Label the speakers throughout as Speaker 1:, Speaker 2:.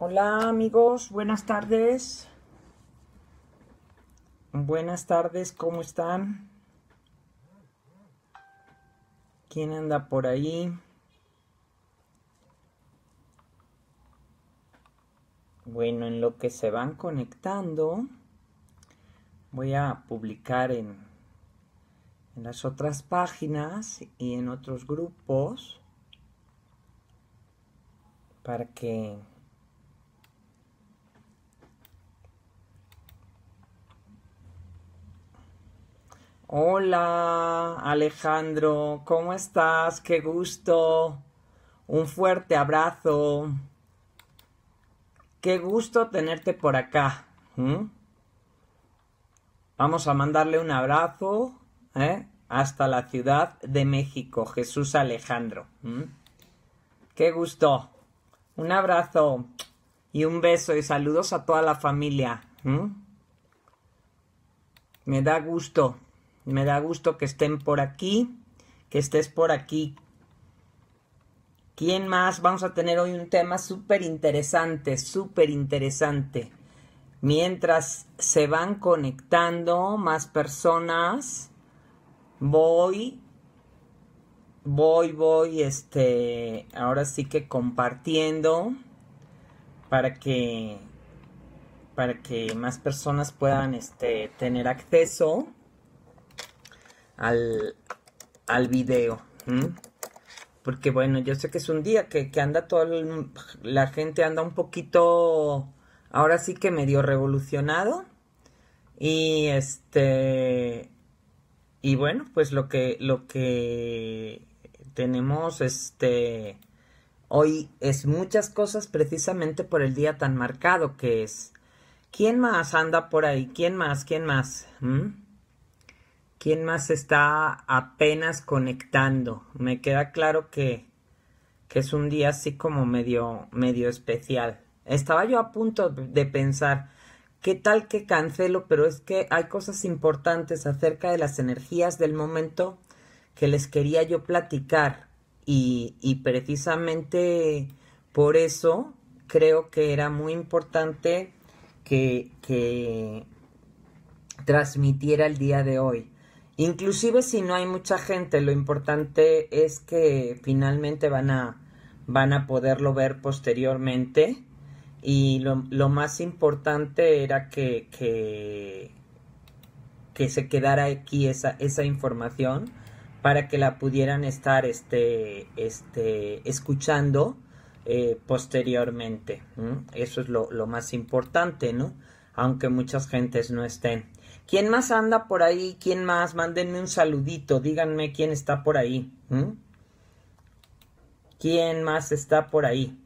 Speaker 1: Hola amigos, buenas tardes. Buenas tardes, ¿cómo están? ¿Quién anda por ahí? Bueno, en lo que se van conectando, voy a publicar en, en las otras páginas y en otros grupos para que Hola Alejandro, ¿cómo estás? Qué gusto. Un fuerte abrazo. Qué gusto tenerte por acá. Vamos a mandarle un abrazo ¿eh? hasta la Ciudad de México, Jesús Alejandro. Qué gusto. Un abrazo y un beso y saludos a toda la familia. Me da gusto me da gusto que estén por aquí, que estés por aquí. ¿Quién más? Vamos a tener hoy un tema súper interesante, súper interesante. Mientras se van conectando más personas, voy, voy, voy, este, ahora sí que compartiendo para que, para que más personas puedan, este, tener acceso al, al video. Porque bueno, yo sé que es un día que, que anda toda la gente anda un poquito, ahora sí que medio revolucionado. Y este, y bueno, pues lo que, lo que tenemos este, hoy es muchas cosas precisamente por el día tan marcado que es. ¿Quién más anda por ahí? ¿Quién más? ¿Quién más? ¿Quién más está apenas conectando? Me queda claro que, es un día así como medio, medio especial. Estaba yo a punto de pensar, ¿qué tal que cancelo? Pero es que hay cosas importantes acerca de las energías del momento que les quería yo platicar. Y, precisamente por eso creo que era muy importante que transmitiera el día de hoy. Inclusive si no hay mucha gente, lo importante es que finalmente van a, van a poderlo ver posteriormente. Y lo, más importante era que, que, se quedara aquí esa, esa información para que la pudieran estar este, este escuchando eh, posteriormente. Eso es lo, lo más importante, ¿no? Aunque muchas gentes no estén. ¿Quién más anda por ahí? ¿Quién más? Mándenme un saludito. Díganme quién está por ahí. ¿Quién más está por ahí?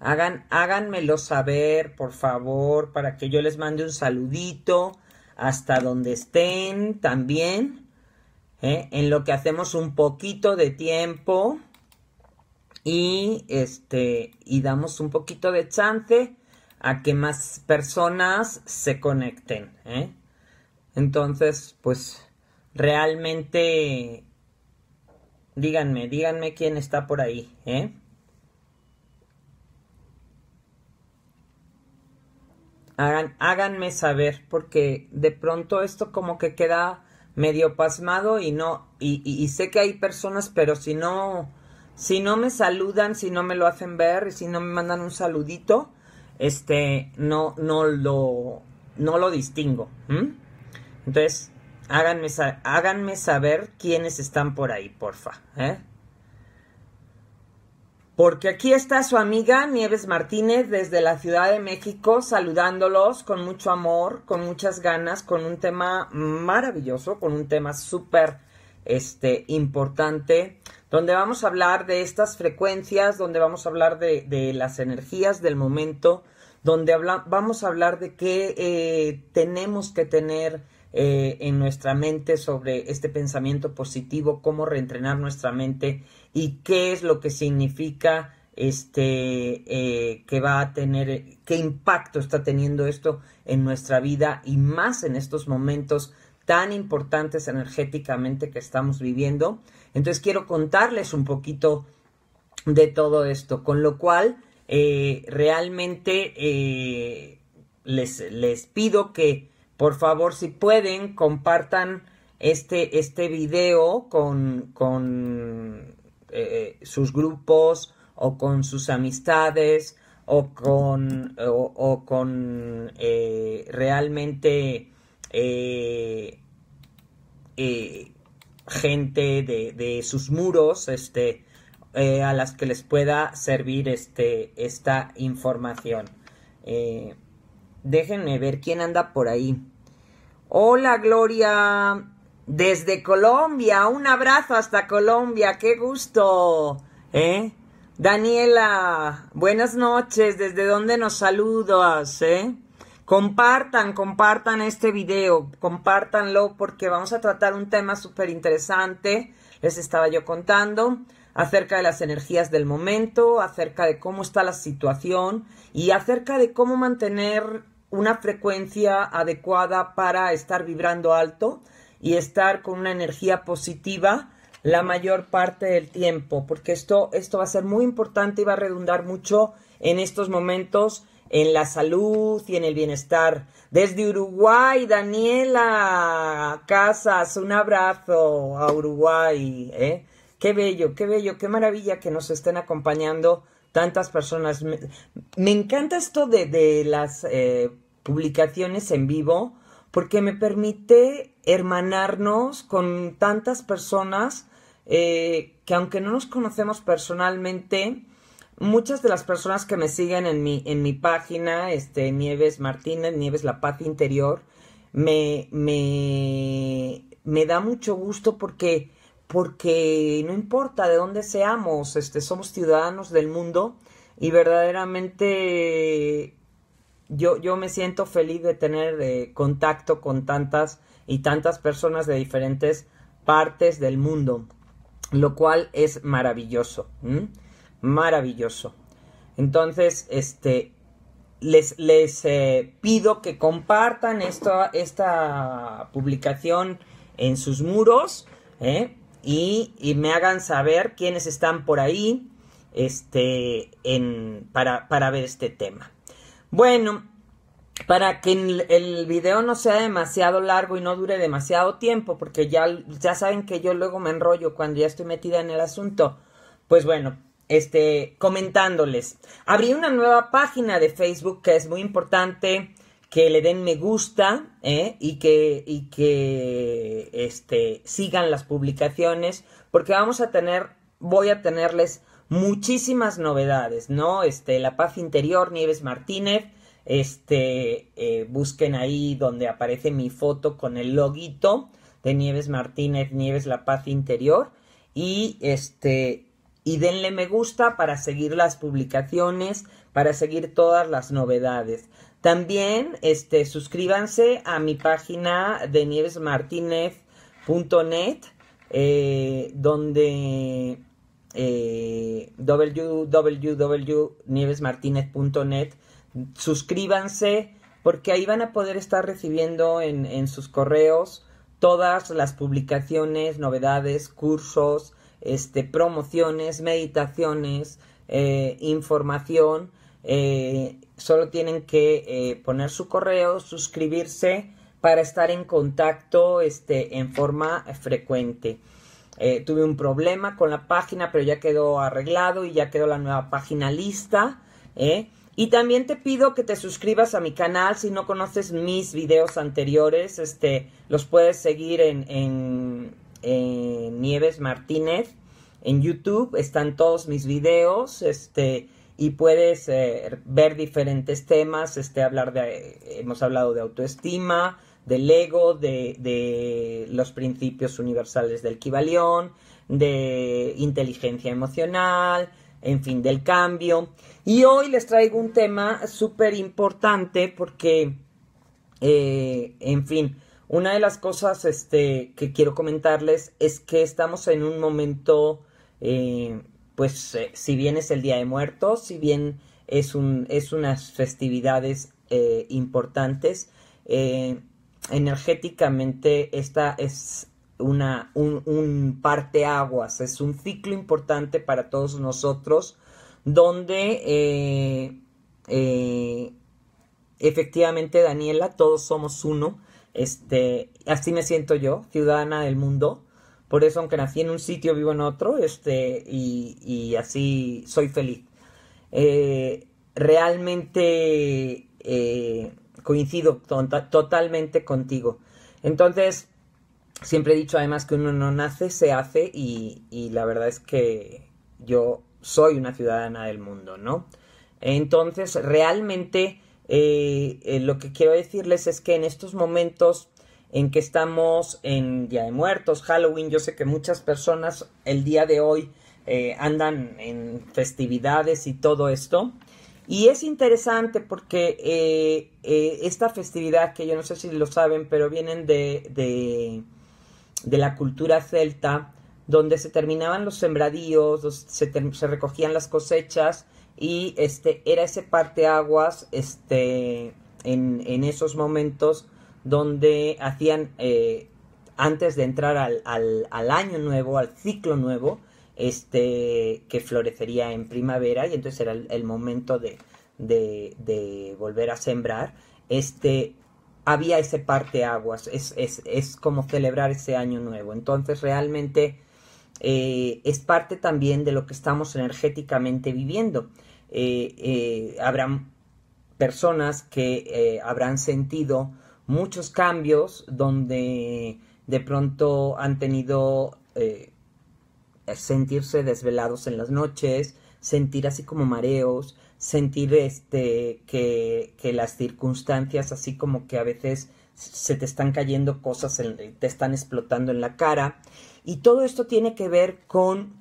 Speaker 1: Hagan, háganmelo saber, por favor, para que yo les mande un saludito hasta donde estén también. ¿eh? En lo que hacemos un poquito de tiempo y este y damos un poquito de chance a que más personas se conecten. ¿eh? Entonces, pues realmente díganme, díganme quién está por ahí, ¿eh? Hagan, háganme saber, porque de pronto esto como que queda medio pasmado y no, y sé que hay personas, pero si no si no me saludan, si no me lo hacen ver, si no me mandan un saludito, este, no, no lo, no lo distingo. Entonces, háganme, háganme saber quiénes están por ahí, porfa. ¿eh? Porque aquí está su amiga Nieves Martínez desde la Ciudad de México, saludándolos con mucho amor, con muchas ganas, con un tema maravilloso, con un tema súper este, importante donde vamos a hablar de estas frecuencias, donde vamos a hablar de, las energías del momento, donde vamos a hablar de qué eh, tenemos que tener eh, en nuestra mente sobre este pensamiento positivo, cómo reentrenar nuestra mente y qué es lo que significa este eh, que va a tener qué impacto está teniendo esto en nuestra vida y más en estos momentos tan importantes energéticamente que estamos viviendo entonces quiero contarles un poquito de todo esto, con lo cual eh, realmente eh, les, les, pido que por favor si pueden compartan este, este video con, eh, sus grupos o con sus amistades o con, o, realmente gente de, sus muros, este, eh, a las que les pueda servir este, esta información. Eh, déjenme ver quién anda por ahí. Hola Gloria, desde Colombia, un abrazo hasta Colombia, qué gusto. ¿Eh? Daniela, buenas noches, ¿desde dónde nos saludas? Eh? Compartan, compartan este video, compartanlo porque vamos a tratar un tema súper interesante. Les estaba yo contando acerca de las energías del momento, acerca de cómo está la situación y acerca de cómo mantener una frecuencia adecuada para estar vibrando alto y estar con una energía positiva la mayor parte del tiempo, porque esto, esto va a ser muy importante y va a redundar mucho en estos momentos en la salud y en el bienestar. Desde Uruguay, Daniela Casas, un abrazo a Uruguay. ¿eh? Qué bello, qué bello, qué maravilla que nos estén acompañando tantas personas. Me, encanta esto de, las eh, publicaciones en vivo porque me permite hermanarnos con tantas personas eh, que aunque no nos conocemos personalmente, muchas de las personas que me siguen en mi, en mi página, este, Nieves Martínez, Nieves La Paz Interior, me, me, me da mucho gusto porque, porque no importa de dónde seamos, este, somos ciudadanos del mundo y verdaderamente yo, me siento feliz de tener eh, contacto con tantas y tantas personas de diferentes partes del mundo, lo cual es maravilloso maravilloso. Entonces, este, les, les eh, pido que compartan esta, esta publicación en sus muros ¿eh? y, me hagan saber quiénes están por ahí este, en, para, ver este tema. Bueno, para que el, video no sea demasiado largo y no dure demasiado tiempo, porque ya, ya saben que yo luego me enrollo cuando ya estoy metida en el asunto, pues bueno, este, comentándoles. Abrí una nueva página de Facebook que es muy importante que le den me gusta ¿eh? y que, y que este, sigan las publicaciones porque vamos a tener, voy a tenerles muchísimas novedades, ¿no? Este, La Paz Interior, Nieves Martínez, este, eh, busquen ahí donde aparece mi foto con el loguito de Nieves Martínez, Nieves La Paz Interior y este, y denle me gusta para seguir las publicaciones, para seguir todas las novedades. También este, suscríbanse a mi página de nievesmartinez.net, eh, donde eh, www.nievesmartinez.net. Suscríbanse porque ahí van a poder estar recibiendo en, en sus correos todas las publicaciones, novedades, cursos, este, promociones, meditaciones, eh, información. Eh, solo tienen que eh, poner su correo, suscribirse para estar en contacto este, en forma frecuente. tuve un problema con la página, pero ya quedó arreglado y ya quedó la nueva página lista. Y también te pido que te suscribas a mi canal si no conoces mis videos anteriores. Este, los puedes seguir en eh, Nieves Martínez. En YouTube están todos mis videos, este, y puedes eh, ver diferentes temas, este, hablar de, hemos hablado de autoestima, del ego, de, los principios universales del equivalión, de inteligencia emocional, en fin, del cambio. Y hoy les traigo un tema súper importante porque, eh, en fin, una de las cosas este, que quiero comentarles es que estamos en un momento, eh, pues eh, si bien es el Día de Muertos, si bien es, unas festividades eh, importantes, energéticamente esta es una, un, un aguas es un ciclo importante para todos nosotros, donde efectivamente, Daniela, todos somos uno este, así me siento yo, ciudadana del mundo. Por eso, aunque nací en un sitio, vivo en otro, este, y, así soy feliz. Eh, realmente eh, coincido totalmente contigo. Entonces, siempre he dicho además que uno no nace, se hace, y, y la verdad es que yo soy una ciudadana del mundo, ¿no? Entonces, realmente eh, eh, lo que quiero decirles es que en estos momentos en que estamos en Día de Muertos, Halloween, yo sé que muchas personas el día de hoy eh, andan en festividades y todo esto. Y es interesante porque esta festividad, que yo no sé si lo saben, pero vienen de, de, la cultura celta, donde se terminaban los sembradíos, se recogían las cosechas y este era ese parte este en, esos momentos donde hacían eh, antes de entrar al, al, al, año nuevo al ciclo nuevo este que florecería en primavera y entonces era el, momento de, volver a sembrar este había ese parte es, es, como celebrar ese año nuevo entonces realmente eh, es parte también de lo que estamos energéticamente viviendo eh, eh, habrán personas que eh, habrán sentido muchos cambios donde de pronto han tenido eh, sentirse desvelados en las noches, sentir así como mareos, sentir este que, las circunstancias así como que a veces se te están cayendo cosas, te están explotando en la cara. Y todo esto tiene que ver con,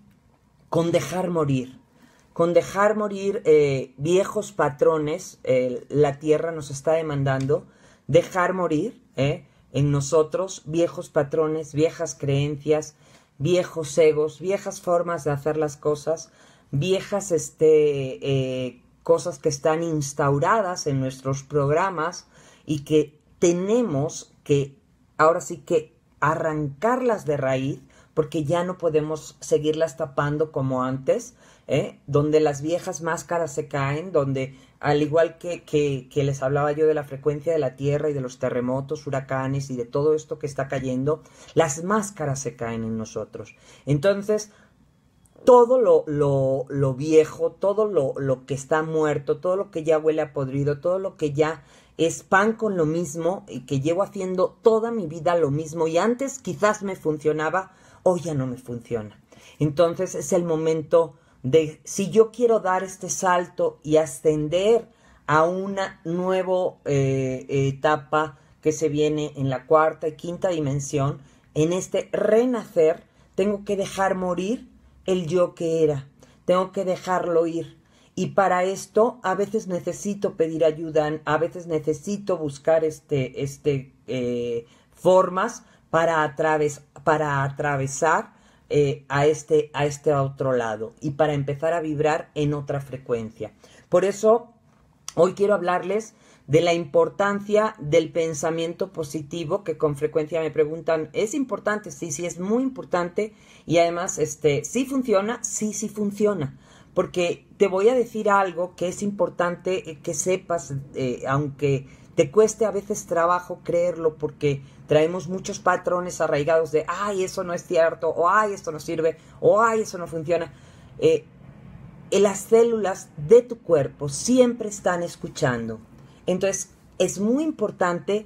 Speaker 1: con dejar morir, con dejar morir eh, viejos patrones, eh, la tierra nos está demandando dejar morir eh, en nosotros viejos patrones, viejas creencias, viejos egos, viejas formas de hacer las cosas, viejas este, cosas que están instauradas en nuestros programas y que tenemos que ahora sí que arrancarlas de raíz porque ya no podemos seguirlas tapando como antes ¿eh? donde las viejas máscaras se caen, donde al igual que, que, les hablaba yo de la frecuencia de la Tierra y de los terremotos, huracanes y de todo esto que está cayendo, las máscaras se caen en nosotros. Entonces, todo lo, lo, viejo, todo lo, lo que está muerto, todo lo que ya huele a podrido, todo lo que ya es pan con lo mismo y que llevo haciendo toda mi vida lo mismo y antes quizás me funcionaba, hoy ya no me funciona. Entonces es el momento si yo quiero dar este salto y ascender a una nueva eh, etapa que se viene en la cuarta y quinta dimensión, en este renacer, tengo que dejar morir el yo que era, tengo que dejarlo ir. Y para esto a veces necesito pedir ayuda, a veces necesito buscar este, este, eh, formas para, para atravesar eh, a, este, a este otro lado y para empezar a vibrar en otra frecuencia. Por eso, hoy quiero hablarles de la importancia del pensamiento positivo, que con frecuencia me preguntan, ¿es importante? Sí, sí, es muy importante y además, este, sí funciona, sí, sí funciona, porque te voy a decir algo que es importante eh, que sepas, eh, aunque te cueste a veces trabajo creerlo porque traemos muchos patrones arraigados de, ay, eso no es cierto, o ay, esto no sirve, o ay, eso no funciona. en eh, eh, las células de tu cuerpo siempre están escuchando. Entonces, es muy importante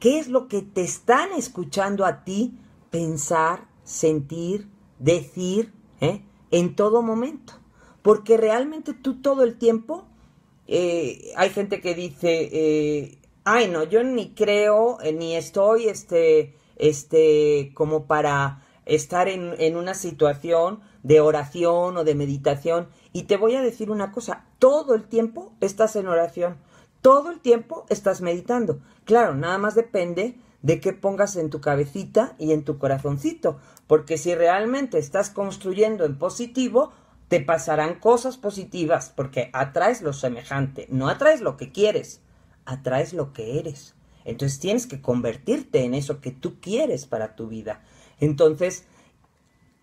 Speaker 1: qué es lo que te están escuchando a ti pensar, sentir, decir, ¿eh? en todo momento. Porque realmente tú todo el tiempo hay gente que dice, ay no, yo ni creo, eh, ni estoy este, este, como para estar en, en una situación de oración o de meditación. Y te voy a decir una cosa, todo el tiempo estás en oración, todo el tiempo estás meditando. Claro, nada más depende de qué pongas en tu cabecita y en tu corazoncito, porque si realmente estás construyendo en positivo, te pasarán cosas positivas, porque atraes lo semejante, no atraes lo que quieres atraes lo que eres. Entonces tienes que convertirte en eso que tú quieres para tu vida. Entonces,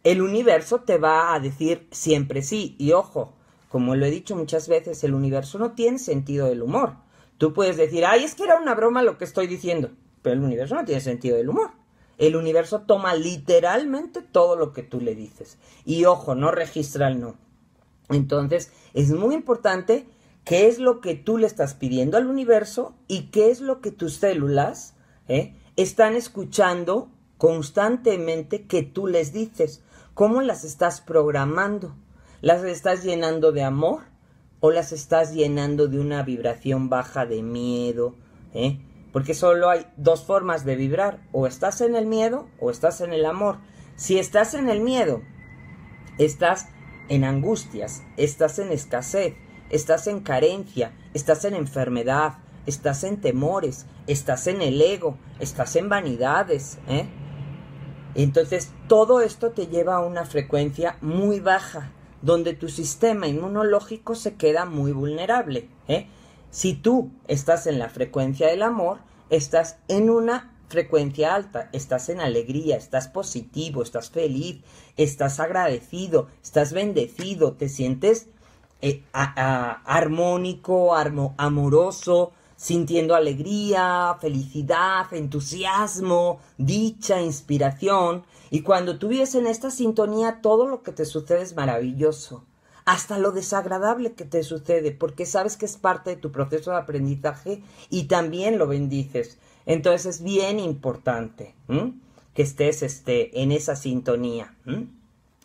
Speaker 1: el universo te va a decir siempre sí. Y ojo, como lo he dicho muchas veces, el universo no tiene sentido del humor. Tú puedes decir, ay, es que era una broma lo que estoy diciendo. Pero el universo no tiene sentido del humor. El universo toma literalmente todo lo que tú le dices. Y ojo, no registra el no. Entonces, es muy importante qué es lo que tú le estás pidiendo al universo y qué es lo que tus células ¿eh? están escuchando constantemente que tú les dices, cómo las estás programando, las estás llenando de amor o las estás llenando de una vibración baja de miedo, ¿eh? porque solo hay dos formas de vibrar, o estás en el miedo o estás en el amor. Si estás en el miedo, estás en angustias, estás en escasez, estás en carencia, estás en enfermedad, estás en temores, estás en el ego, estás en vanidades. ¿eh? Entonces todo esto te lleva a una frecuencia muy baja, donde tu sistema inmunológico se queda muy vulnerable. ¿eh? Si tú estás en la frecuencia del amor, estás en una frecuencia alta, estás en alegría, estás positivo, estás feliz, estás agradecido, estás bendecido, te sientes eh, armónico, amoroso, sintiendo alegría, felicidad, entusiasmo, dicha, inspiración. Y cuando tú vives en esta sintonía, todo lo que te sucede es maravilloso. Hasta lo desagradable que te sucede, porque sabes que es parte de tu proceso de aprendizaje y también lo bendices. Entonces es bien importante que estés este, en esa sintonía.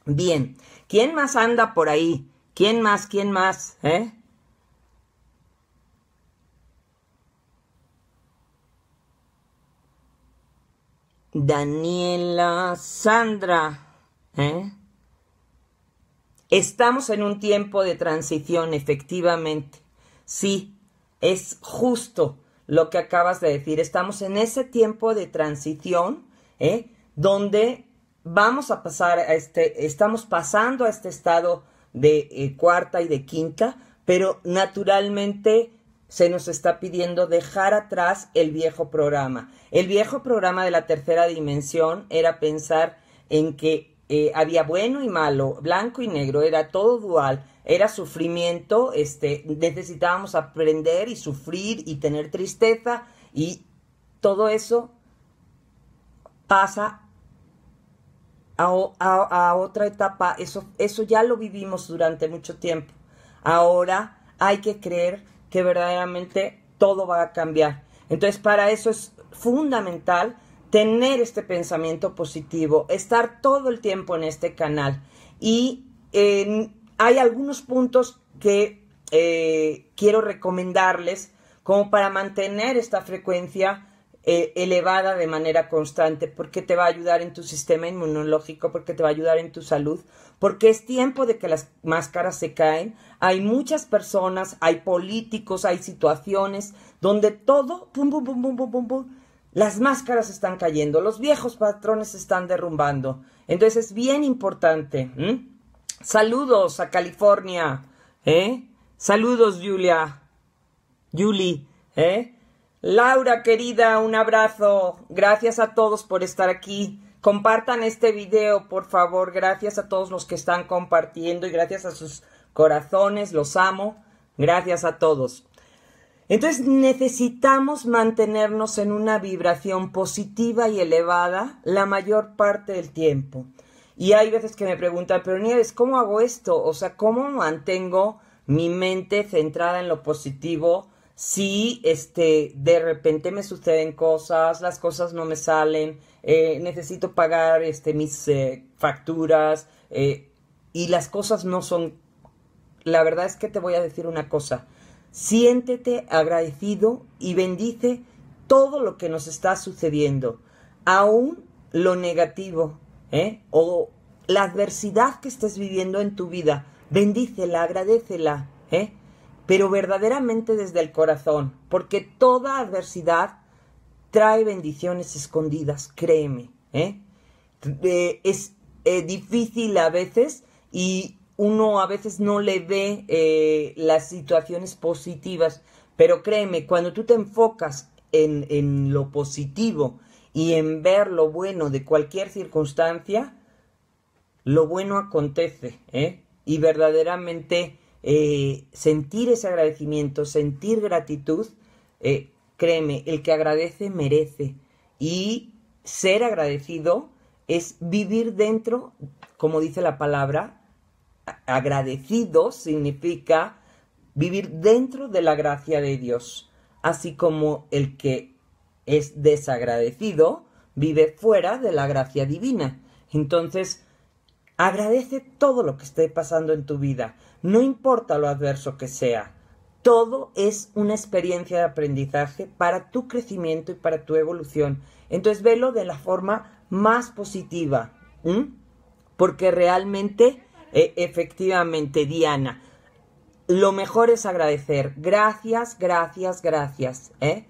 Speaker 1: Bien, ¿quién más anda por ahí? ¿Quién más? ¿Quién más? ¿Eh? Daniela Sandra. ¿eh? Estamos en un tiempo de transición, efectivamente. Sí, es justo lo que acabas de decir. Estamos en ese tiempo de transición, ¿eh? donde vamos a pasar a este, estamos pasando a este estado de eh, cuarta y de quinta, pero naturalmente se nos está pidiendo dejar atrás el viejo programa. El viejo programa de la tercera dimensión era pensar en que eh, había bueno y malo, blanco y negro, era todo dual, era sufrimiento, este, necesitábamos aprender y sufrir y tener tristeza y todo eso pasa a, otra etapa, eso, eso ya lo vivimos durante mucho tiempo. Ahora hay que creer que verdaderamente todo va a cambiar. Entonces, para eso es fundamental tener este pensamiento positivo, estar todo el tiempo en este canal. Y hay algunos puntos que eh, quiero recomendarles como para mantener esta frecuencia eh, elevada de manera constante, porque te va a ayudar en tu sistema inmunológico, porque te va a ayudar en tu salud, porque es tiempo de que las máscaras se caen. Hay muchas personas, hay políticos, hay situaciones donde todo, pum, pum, pum, pum, pum, pum, las máscaras están cayendo, los viejos patrones están derrumbando. Entonces es bien importante. Saludos a California, ¿eh? Saludos, Julia. Julie, ¿eh? Laura, querida, un abrazo. Gracias a todos por estar aquí. Compartan este video, por favor. Gracias a todos los que están compartiendo y gracias a sus corazones. Los amo. Gracias a todos. Entonces necesitamos mantenernos en una vibración positiva y elevada la mayor parte del tiempo. Y hay veces que me preguntan, pero Nieves, ¿cómo hago esto? O sea, ¿cómo mantengo mi mente centrada en lo positivo? si este, de repente me suceden cosas, las cosas no me salen, eh, necesito pagar este, mis eh, facturas eh, y las cosas no son... La verdad es que te voy a decir una cosa, siéntete agradecido y bendice todo lo que nos está sucediendo, aún lo negativo o la adversidad que estés viviendo en tu vida, bendícela, agradecela, ¿eh? pero verdaderamente desde el corazón, porque toda adversidad trae bendiciones escondidas, créeme. ¿eh? Eh, es eh, difícil a veces y uno a veces no le ve las situaciones positivas, pero créeme, cuando tú te enfocas en, en lo positivo y en ver lo bueno de cualquier circunstancia, lo bueno acontece, Y verdaderamente eh, sentir ese agradecimiento, sentir gratitud, eh, créeme, el que agradece merece. Y ser agradecido es vivir dentro, como dice la palabra, agradecido significa vivir dentro de la gracia de Dios, así como el que es desagradecido vive fuera de la gracia divina. Entonces, agradece todo lo que esté pasando en tu vida, no importa lo adverso que sea, todo es una experiencia de aprendizaje para tu crecimiento y para tu evolución. Entonces velo de la forma más positiva, porque realmente, e, efectivamente, Diana, lo mejor es agradecer. Gracias, gracias, gracias. ¿eh?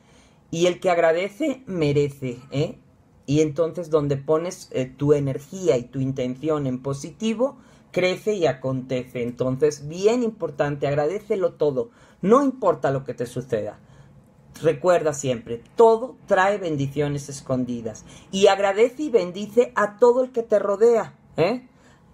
Speaker 1: Y el que agradece, merece. ¿eh? Y entonces donde pones eh, tu energía y tu intención en positivo, crece y acontece. Entonces, bien importante, agradecelo todo, no importa lo que te suceda. Recuerda siempre, todo trae bendiciones escondidas y agradece y bendice a todo el que te rodea. ¿eh?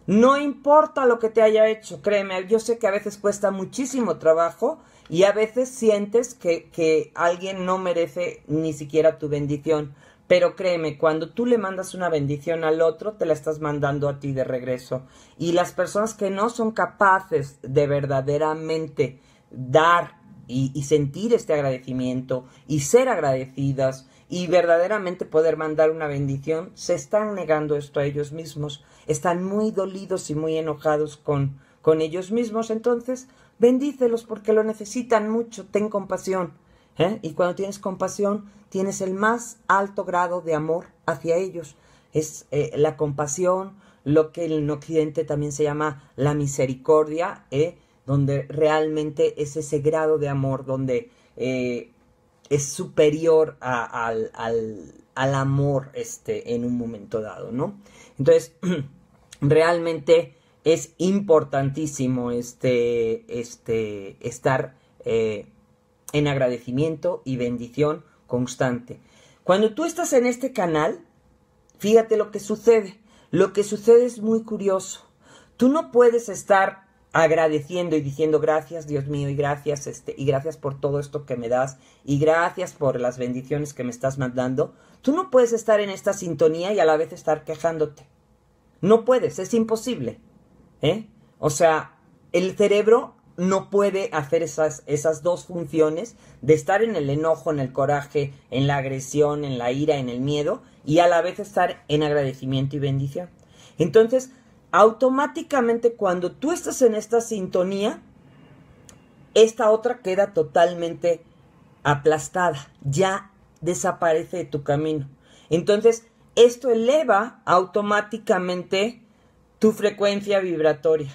Speaker 1: No importa lo que te haya hecho, créeme, yo sé que a veces cuesta muchísimo trabajo y a veces sientes que, que alguien no merece ni siquiera tu bendición, pero créeme, cuando tú le mandas una bendición al otro, te la estás mandando a ti de regreso. Y las personas que no son capaces de verdaderamente dar y, sentir este agradecimiento y ser agradecidas y verdaderamente poder mandar una bendición, se están negando esto a ellos mismos, están muy dolidos y muy enojados con ellos mismos, entonces bendícelos porque lo necesitan mucho, ten compasión. ¿eh? Y cuando tienes compasión, tienes el más alto grado de amor hacia ellos. Es eh, la compasión, lo que en Occidente también se llama la misericordia, ¿eh? donde realmente es ese grado de amor donde es superior al, amor este, en un momento dado, ¿no? Entonces, realmente es importantísimo este, este, estar en agradecimiento y bendición constante. Cuando tú estás en este canal, fíjate lo que sucede. Lo que sucede es muy curioso. Tú no puedes estar agradeciendo y diciendo gracias Dios mío y gracias este y gracias por todo esto que me das y gracias por las bendiciones que me estás mandando. Tú no puedes estar en esta sintonía y a la vez estar quejándote. No puedes, es imposible. ¿eh? O sea, el cerebro no puede hacer esas, dos funciones de estar en el enojo, en el coraje, en la agresión, en la ira, en el miedo y a la vez estar en agradecimiento y bendición. Entonces, automáticamente cuando tú estás en esta sintonía, esta otra queda totalmente aplastada, ya desaparece de tu camino. Entonces, esto eleva automáticamente tu frecuencia vibratoria.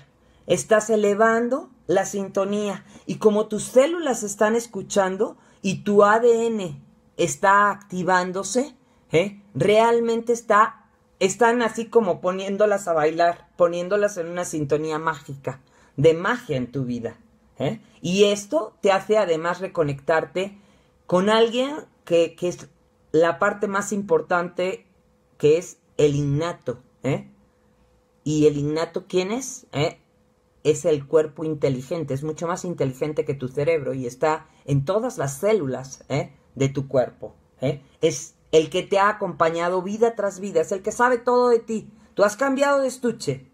Speaker 1: Estás elevando la sintonía. Y como tus células están escuchando y tu ADN está activándose, ¿eh? realmente está, están así como poniéndolas a bailar, poniéndolas en una sintonía mágica, de magia en tu vida. ¿eh? Y esto te hace además reconectarte con alguien que, que es la parte más importante, que es el innato. ¿eh? ¿Y el innato quién es? ¿Eh? es el cuerpo inteligente, es mucho más inteligente que tu cerebro y está en todas las células ¿eh? de tu cuerpo. ¿eh? Es el que te ha acompañado vida tras vida, es el que sabe todo de ti. Tú has cambiado de estuche,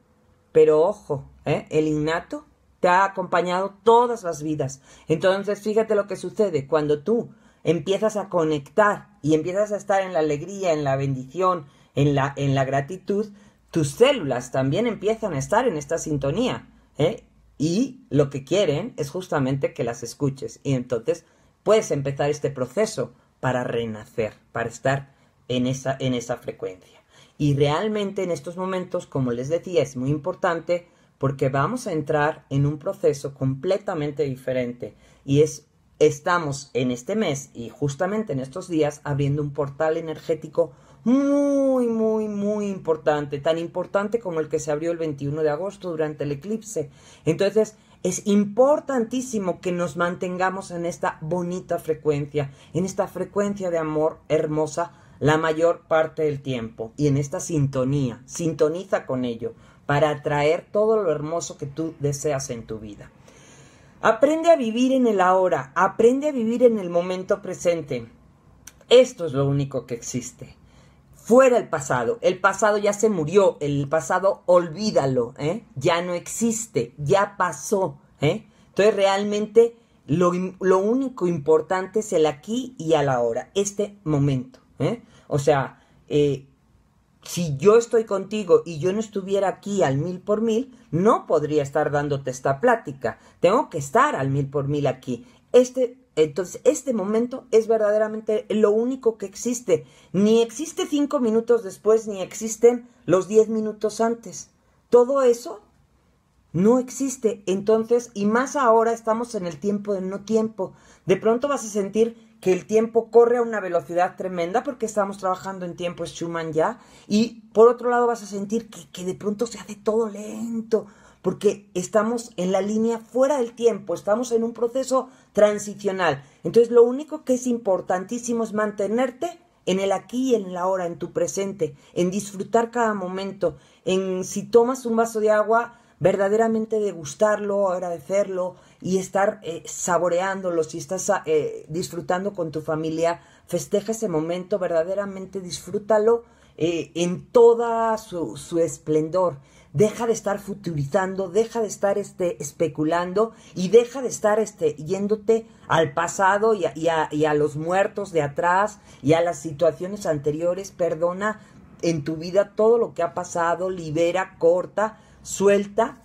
Speaker 1: pero ojo, ¿eh? el innato te ha acompañado todas las vidas. Entonces, fíjate lo que sucede cuando tú empiezas a conectar y empiezas a estar en la alegría, en la bendición, en la, en la gratitud, tus células también empiezan a estar en esta sintonía. ¿eh? Y lo que quieren es justamente que las escuches. Y entonces puedes empezar este proceso para renacer, para estar en esa, en esa frecuencia. Y realmente en estos momentos, como les decía, es muy importante porque vamos a entrar en un proceso completamente diferente. Y es, estamos en este mes y justamente en estos días abriendo un portal energético muy, muy, muy importante, tan importante como el que se abrió el 21 de agosto durante el eclipse. Entonces, es importantísimo que nos mantengamos en esta bonita frecuencia, en esta frecuencia de amor hermosa la mayor parte del tiempo y en esta sintonía, sintoniza con ello para atraer todo lo hermoso que tú deseas en tu vida. Aprende a vivir en el ahora, aprende a vivir en el momento presente. Esto es lo único que existe. Fuera el pasado. El pasado ya se murió. El pasado, olvídalo. ¿eh? Ya no existe. Ya pasó. ¿eh? Entonces, realmente, lo, único importante es el aquí y a la hora. Este momento. ¿eh? O sea, eh, si yo estoy contigo y yo no estuviera aquí al mil por mil, no podría estar dándote esta plática. Tengo que estar al mil por mil aquí. Este entonces, este momento es verdaderamente lo único que existe. Ni existe cinco minutos después, ni existen los diez minutos antes. Todo eso no existe. Entonces, y más ahora estamos en el tiempo de no tiempo. De pronto vas a sentir que el tiempo corre a una velocidad tremenda porque estamos trabajando en tiempo Schumann ya. Y por otro lado vas a sentir que, que de pronto se hace todo lento porque estamos en la línea fuera del tiempo, estamos en un proceso transicional. Entonces lo único que es importantísimo es mantenerte en el aquí y en la hora, en tu presente, en disfrutar cada momento, en si tomas un vaso de agua, verdaderamente degustarlo, agradecerlo y estar eh, saboreándolo, si estás eh, disfrutando con tu familia, festeja ese momento, verdaderamente disfrútalo eh, en toda su esplendor deja de estar futurizando, deja de estar este, especulando y deja de estar este, yéndote al pasado y a, y, y a, los muertos de atrás y a las situaciones anteriores. Perdona en tu vida todo lo que ha pasado, libera, corta, suelta,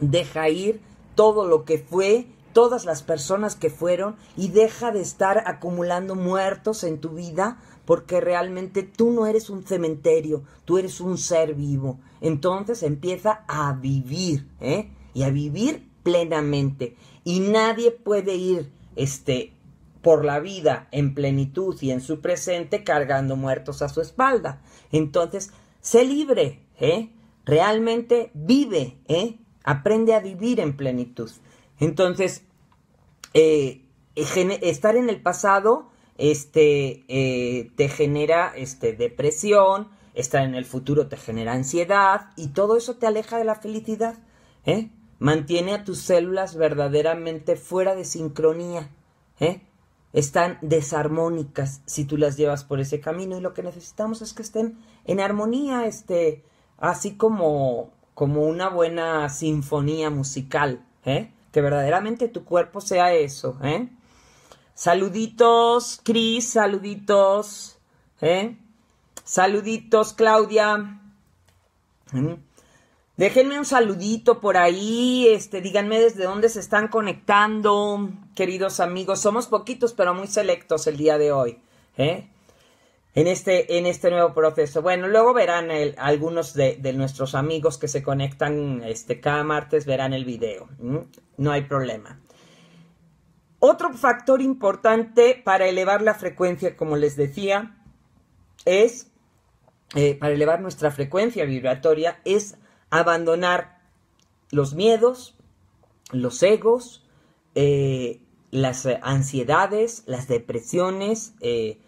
Speaker 1: deja ir todo lo que fue todas las personas que fueron y deja de estar acumulando muertos en tu vida porque realmente tú no eres un cementerio, tú eres un ser vivo. Entonces empieza a vivir, ¿eh? Y a vivir plenamente. Y nadie puede ir, este, por la vida en plenitud y en su presente cargando muertos a su espalda. Entonces, sé libre, ¿eh? Realmente vive, ¿eh? Aprende a vivir en plenitud. Entonces, eh, estar en el pasado este, eh, te genera este, depresión, estar en el futuro te genera ansiedad y todo eso te aleja de la felicidad. ¿eh? Mantiene a tus células verdaderamente fuera de sincronía. ¿eh? Están desarmónicas si tú las llevas por ese camino y lo que necesitamos es que estén en armonía, este, así como, como una buena sinfonía musical. ¿eh? que verdaderamente tu cuerpo sea eso, ¿eh? Saluditos, Cris, saluditos, ¿eh? Saluditos, Claudia. ¿Mm? Déjenme un saludito por ahí, este, díganme desde dónde se están conectando, queridos amigos. Somos poquitos, pero muy selectos el día de hoy, ¿eh? en este, en este nuevo proceso. Bueno, luego verán algunos de, nuestros amigos que se conectan este, cada martes, verán el video. No hay problema. Otro factor importante para elevar la frecuencia, como les decía, es, eh, para elevar nuestra frecuencia vibratoria, es abandonar los miedos, los egos, eh, las ansiedades, las depresiones, eh,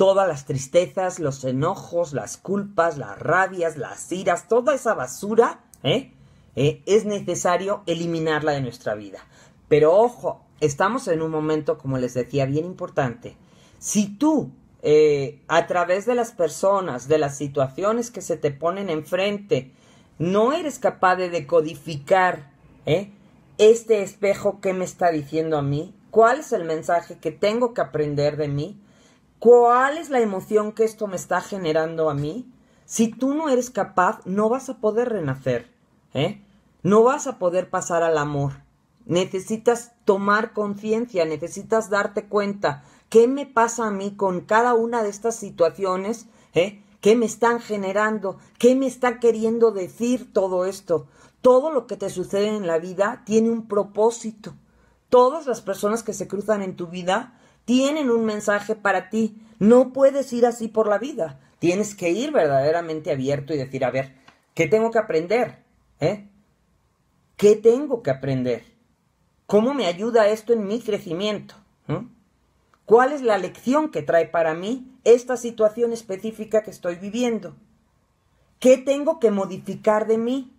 Speaker 1: todas las tristezas, los enojos, las culpas, las rabias, las iras, toda esa basura, ¿eh? ¿eh? es necesario eliminarla de nuestra vida. Pero ojo, estamos en un momento, como les decía, bien importante. Si tú, eh, a través de las personas, de las situaciones que se te ponen enfrente, no eres capaz de decodificar ¿eh? este espejo que me está diciendo a mí, cuál es el mensaje que tengo que aprender de mí, ¿Cuál es la emoción que esto me está generando a mí? Si tú no eres capaz, no vas a poder renacer, ¿eh? No vas a poder pasar al amor. Necesitas tomar conciencia, necesitas darte cuenta qué me pasa a mí con cada una de estas situaciones, ¿eh? ¿Qué me están generando? ¿Qué me está queriendo decir todo esto? Todo lo que te sucede en la vida tiene un propósito. Todas las personas que se cruzan en tu vida tienen un mensaje para ti. No puedes ir así por la vida. Tienes que ir verdaderamente abierto y decir, a ver, ¿qué tengo que aprender? ¿Eh? ¿Qué tengo que aprender? ¿Cómo me ayuda esto en mi crecimiento? ¿Mm? ¿Cuál es la lección que trae para mí esta situación específica que estoy viviendo? ¿Qué tengo que modificar de mí?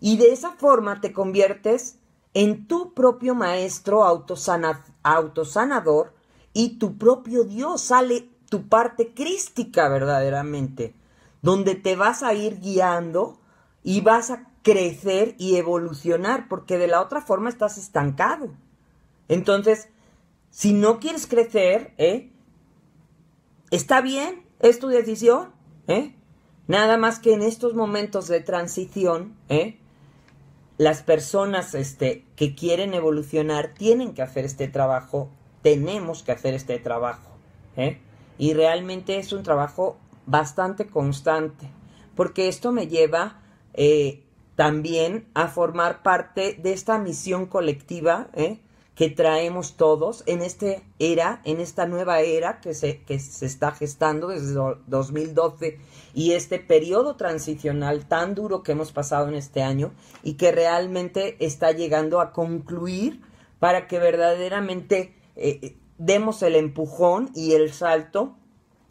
Speaker 1: Y de esa forma te conviertes en tu propio maestro autosanacional autosanador y tu propio Dios sale tu parte crística verdaderamente, donde te vas a ir guiando y vas a crecer y evolucionar, porque de la otra forma estás estancado. Entonces, si no quieres crecer, ¿eh? está bien, es tu decisión, ¿eh? nada más que en estos momentos de transición, ¿eh? las personas este, que quieren evolucionar tienen que hacer este trabajo, tenemos que hacer este trabajo. ¿eh? Y realmente es un trabajo bastante constante, porque esto me lleva eh, también a formar parte de esta misión colectiva ¿eh? que traemos todos en esta era, en esta nueva era que se, que se está gestando desde 2012 y este periodo transicional tan duro que hemos pasado en este año y que realmente está llegando a concluir para que verdaderamente eh, eh, demos el empujón y el salto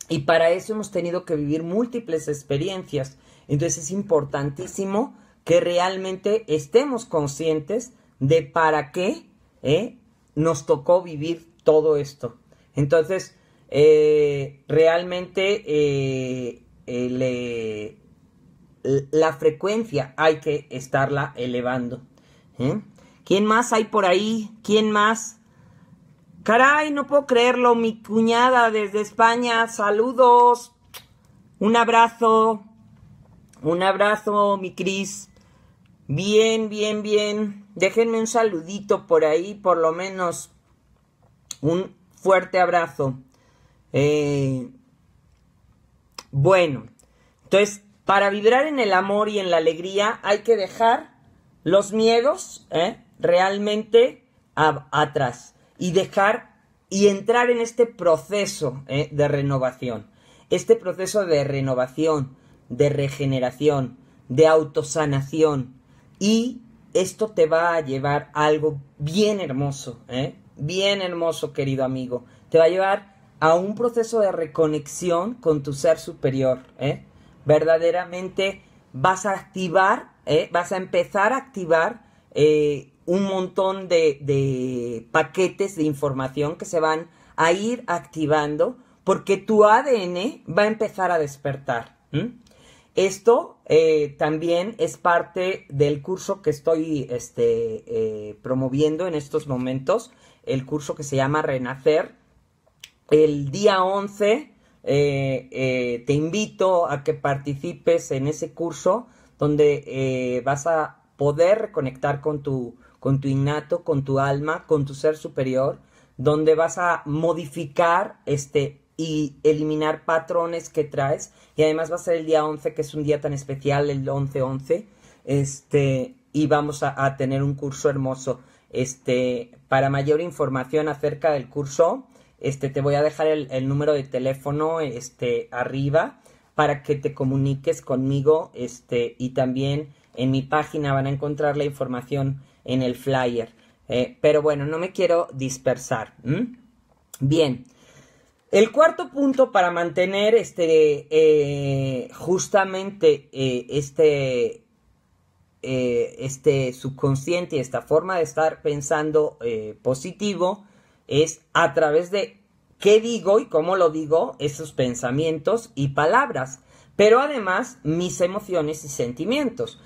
Speaker 1: y para eso hemos tenido que vivir múltiples experiencias. Entonces es importantísimo que realmente estemos conscientes de para qué ¿eh? nos tocó vivir todo esto. Entonces, eh, realmente eh, la frecuencia hay que estarla elevando. ¿Quién más hay por ahí? ¿Quién más? Caray, no puedo creerlo, mi cuñada desde España, saludos, un abrazo, un abrazo, mi Cris. Bien, bien, bien. Déjenme un saludito por ahí, por lo menos un fuerte abrazo. Eh, bueno, entonces, para vibrar en el amor y en la alegría hay que dejar los miedos ¿eh? realmente atrás y dejar y entrar en este proceso ¿eh? de renovación, este proceso de renovación, de regeneración, de autosanación y esto te va a llevar a algo bien hermoso, ¿eh? bien hermoso, querido amigo. Te va a llevar a un proceso de reconexión con tu ser superior. ¿eh? Verdaderamente vas a activar, ¿eh? vas a empezar a activar eh, un montón de, paquetes de información que se van a ir activando porque tu ADN va a empezar a despertar. Esto eh, también es parte del curso que estoy este, eh, promoviendo en estos momentos, el curso que se llama Renacer. El día 11 eh, te invito a que participes en ese curso donde vas a poder conectar con tu, con tu innato, con tu alma, con tu ser superior, donde vas a modificar este, y eliminar patrones que traes. Y además va a ser el día 11, que es un día tan especial, el 11-11. Este, y vamos a, tener un curso hermoso. Este, para mayor información acerca del curso, este, te voy a dejar el, número de teléfono este, arriba para que te comuniques conmigo. Este, y también en mi página van a encontrar la información en el flyer. Eh, pero bueno, no me quiero dispersar. Bien. El cuarto punto para mantener este, eh, justamente eh, este, eh, este subconsciente, esta forma de estar pensando positivo, es a través de qué digo y cómo lo digo, esos pensamientos y palabras, pero además mis emociones y sentimientos.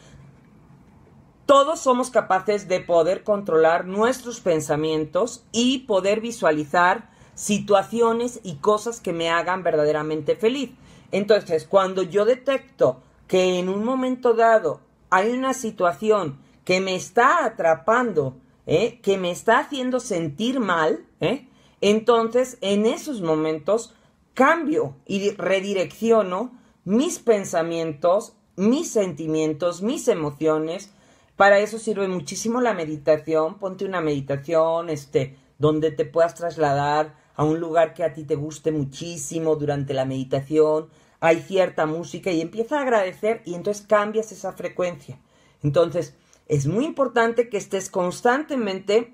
Speaker 1: Todos somos capaces de poder controlar nuestros pensamientos y poder visualizar situaciones y cosas que me hagan verdaderamente feliz. Entonces, cuando yo detecto que en un momento dado hay una situación que me está atrapando, ¿eh? que me está haciendo sentir mal, ¿eh? entonces en esos momentos cambio y redirecciono mis pensamientos, mis sentimientos, mis emociones. Para eso sirve muchísimo la meditación. Ponte una meditación, este, donde te puedas trasladar a un lugar que a ti te guste muchísimo durante la meditación, hay cierta música y empieza a agradecer y entonces cambias esa frecuencia. Entonces, es muy importante que estés constantemente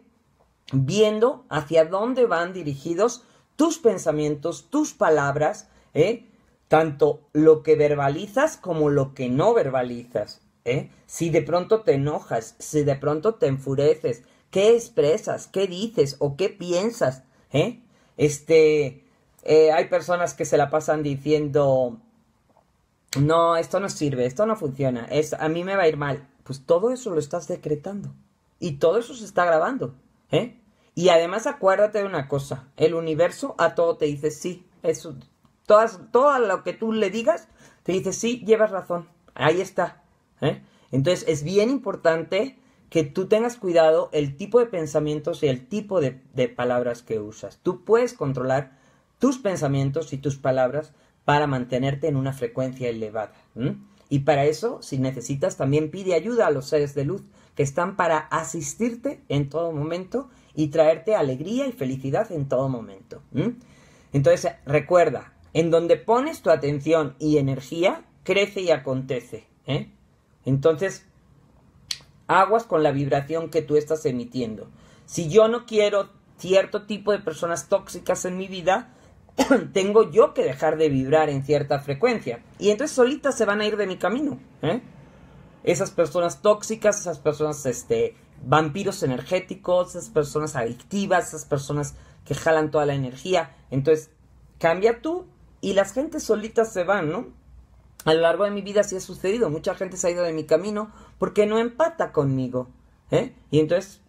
Speaker 1: viendo hacia dónde van dirigidos tus pensamientos, tus palabras, ¿eh? tanto lo que verbalizas como lo que no verbalizas. ¿eh? Si de pronto te enojas, si de pronto te enfureces, qué expresas, qué dices o qué piensas, ¿eh? Este, eh, hay personas que se la pasan diciendo, no, esto no sirve, esto no funciona, es, a mí me va a ir mal. Pues todo eso lo estás decretando y todo eso se está grabando. ¿eh? Y además acuérdate de una cosa, el universo a todo te dice sí, eso, todas, todo lo que tú le digas te dice sí, llevas razón, ahí está. ¿eh? Entonces es bien importante que tú tengas cuidado el tipo de pensamientos y el tipo de, palabras que usas. Tú puedes controlar tus pensamientos y tus palabras para mantenerte en una frecuencia elevada. Y para eso, si necesitas, también pide ayuda a los seres de luz que están para asistirte en todo momento y traerte alegría y felicidad en todo momento. Entonces, recuerda, en donde pones tu atención y energía, crece y acontece. ¿eh? Entonces, Aguas con la vibración que tú estás emitiendo. Si yo no quiero cierto tipo de personas tóxicas en mi vida, tengo yo que dejar de vibrar en cierta frecuencia. Y entonces solitas se van a ir de mi camino. ¿eh? Esas personas tóxicas, esas personas este, vampiros energéticos, esas personas adictivas, esas personas que jalan toda la energía. Entonces, cambia tú y las gentes solitas se van, ¿no? a lo largo de mi vida sí ha sucedido. Mucha gente se ha ido de mi camino porque no empata conmigo. ¿eh? Y entonces,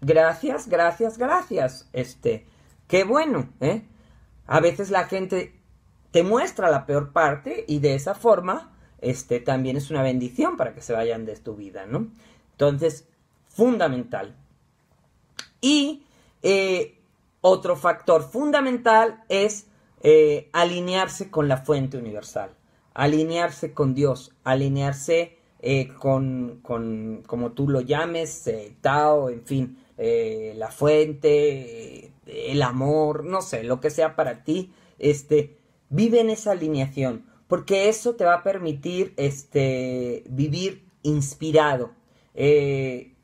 Speaker 1: gracias, gracias, gracias. Este, qué bueno. ¿eh? A veces la gente te muestra la peor parte y de esa forma, este, también es una bendición para que se vayan de tu vida, ¿no? Entonces, fundamental. Y eh, otro factor fundamental es eh, alinearse con la fuente universal alinearse con Dios, alinearse eh, con, como tú lo llames, eh, Tao, en fin, eh, la fuente, el amor, no sé, lo que sea para ti, este, vive en esa alineación, porque eso te va a permitir este, vivir inspirado. ¿Qué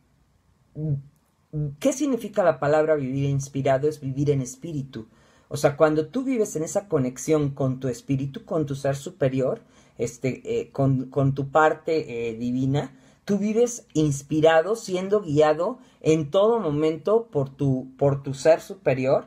Speaker 1: significa la palabra vivir inspirado? Es vivir en espíritu. O sea, cuando tú vives en esa conexión con tu espíritu, con tu ser superior, este, eh, con, con, tu parte eh, divina, tú vives inspirado, siendo guiado en todo momento por tu, por tu ser superior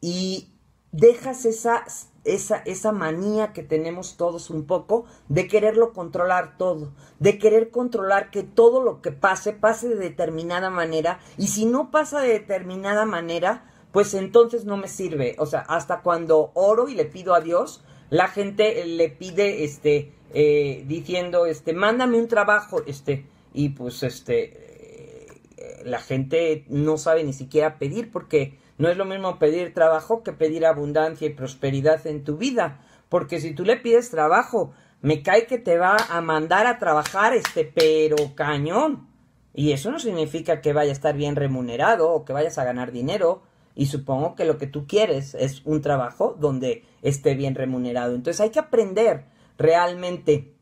Speaker 1: y dejas esa, esa, esa manía que tenemos todos un poco de quererlo controlar todo, de querer controlar que todo lo que pase pase de determinada manera y si no pasa de determinada manera, pues entonces no me sirve. O sea, hasta cuando oro y le pido a Dios, la gente eh, le pide, este, eh, diciendo, este, mándame un trabajo, este, y pues, este, eh, la gente no sabe ni siquiera pedir porque no es lo mismo pedir trabajo que pedir abundancia y prosperidad en tu vida, porque si tú le pides trabajo, me cae que te va a mandar a trabajar este pero cañón. Y eso no significa que vaya a estar bien remunerado o que vayas a ganar dinero y supongo que lo que tú quieres es un trabajo donde esté bien remunerado. Entonces hay que aprender realmente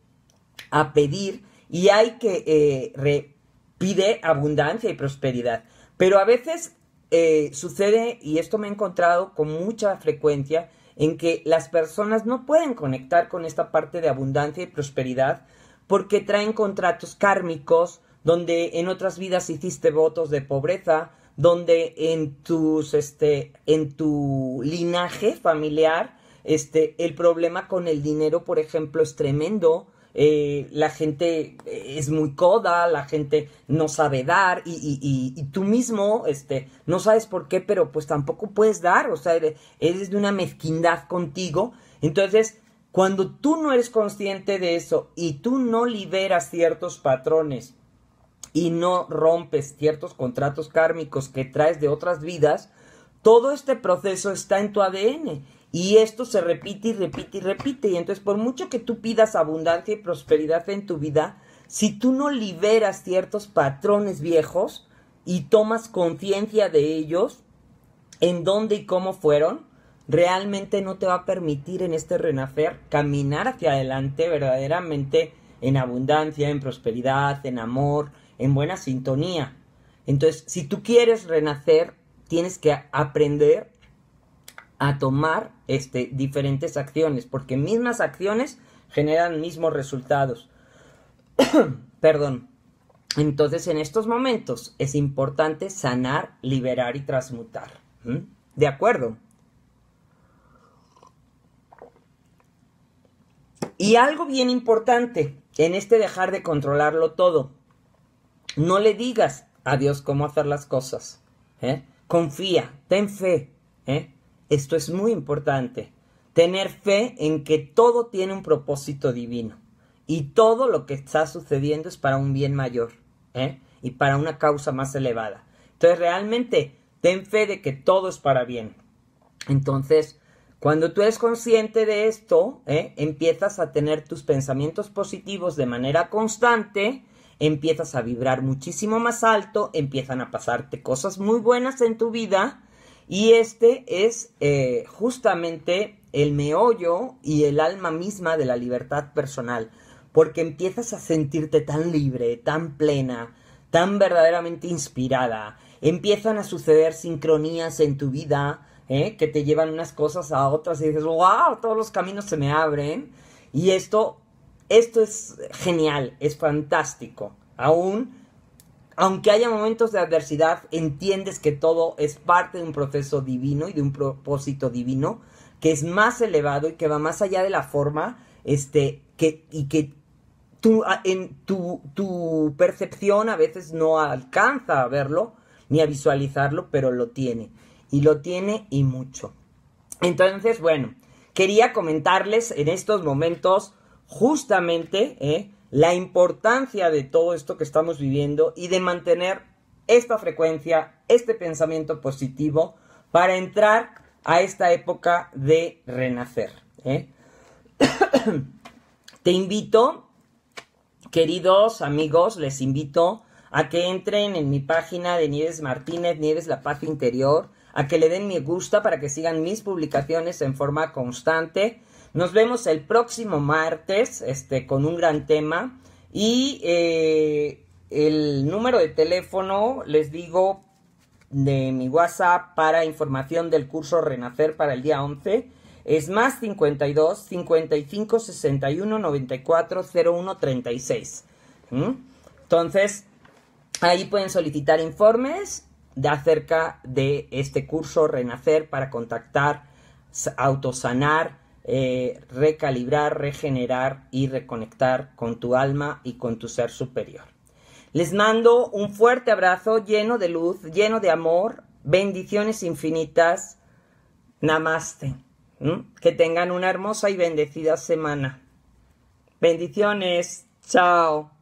Speaker 1: a pedir y hay que eh, pide abundancia y prosperidad. Pero a veces eh, sucede, y esto me he encontrado con mucha frecuencia, en que las personas no pueden conectar con esta parte de abundancia y prosperidad porque traen contratos kármicos donde en otras vidas hiciste votos de pobreza, donde en tus, este, en tu linaje familiar, este, el problema con el dinero, por ejemplo, es tremendo. Eh, la gente es muy coda, la gente no sabe dar y, tú mismo, este, no sabes por qué, pero pues tampoco puedes dar, o sea, eres de una mezquindad contigo. Entonces, cuando tú no eres consciente de eso y tú no liberas ciertos patrones y no rompes ciertos contratos kármicos que traes de otras vidas, todo este proceso está en tu ADN y esto se repite y repite y repite. Y entonces por mucho que tú pidas abundancia y prosperidad en tu vida, si tú no liberas ciertos patrones viejos y tomas conciencia de ellos, en dónde y cómo fueron, realmente no te va a permitir en este renacer caminar hacia adelante verdaderamente en abundancia, en prosperidad, en amor, en buena sintonía. Entonces, si tú quieres renacer, tienes que aprender a tomar este, diferentes acciones, porque mismas acciones generan mismos resultados. Perdón. Entonces, en estos momentos es importante sanar, liberar y transmutar. ¿De acuerdo? Y algo bien importante en este dejar de controlarlo todo. No le digas a Dios cómo hacer las cosas. ¿eh? Confía, ten fe. ¿eh? Esto es muy importante. Tener fe en que todo tiene un propósito divino. Y todo lo que está sucediendo es para un bien mayor. ¿eh? Y para una causa más elevada. Entonces realmente ten fe de que todo es para bien. Entonces, cuando tú eres consciente de esto, ¿eh? empiezas a tener tus pensamientos positivos de manera constante empiezas a vibrar muchísimo más alto, empiezan a pasarte cosas muy buenas en tu vida y este es eh, justamente el meollo y el alma misma de la libertad personal, porque empiezas a sentirte tan libre, tan plena, tan verdaderamente inspirada, empiezan a suceder sincronías en tu vida, ¿eh? que te llevan unas cosas a otras y dices, wow, todos los caminos se me abren. Y esto esto es genial, es fantástico. Aún, aunque haya momentos de adversidad, entiendes que todo es parte de un proceso divino y de un propósito divino que es más elevado y que va más allá de la forma, este, que, y que tu, en tu, tu percepción a veces no alcanza a verlo ni a visualizarlo, pero lo tiene. Y lo tiene y mucho. Entonces, bueno, quería comentarles en estos momentos justamente ¿eh? la importancia de todo esto que estamos viviendo y de mantener esta frecuencia, este pensamiento positivo para entrar a esta época de renacer. ¿eh? Te invito, queridos amigos, les invito a que entren en mi página de Nieves Martínez, Nieves La Paz Interior, a que le den me gusta para que sigan mis publicaciones en forma constante nos vemos el próximo martes este, con un gran tema. Y eh, el número de teléfono, les digo, de mi WhatsApp para información del curso Renacer para el día 11 es más 52 55 61 94 01 36. Entonces, ahí pueden solicitar informes de acerca de este curso Renacer para contactar, autosanar eh, recalibrar, regenerar y reconectar con tu alma y con tu ser superior. Les mando un fuerte abrazo lleno de luz, lleno de amor, bendiciones infinitas. Namaste. Que tengan una hermosa y bendecida semana. Bendiciones. Chao.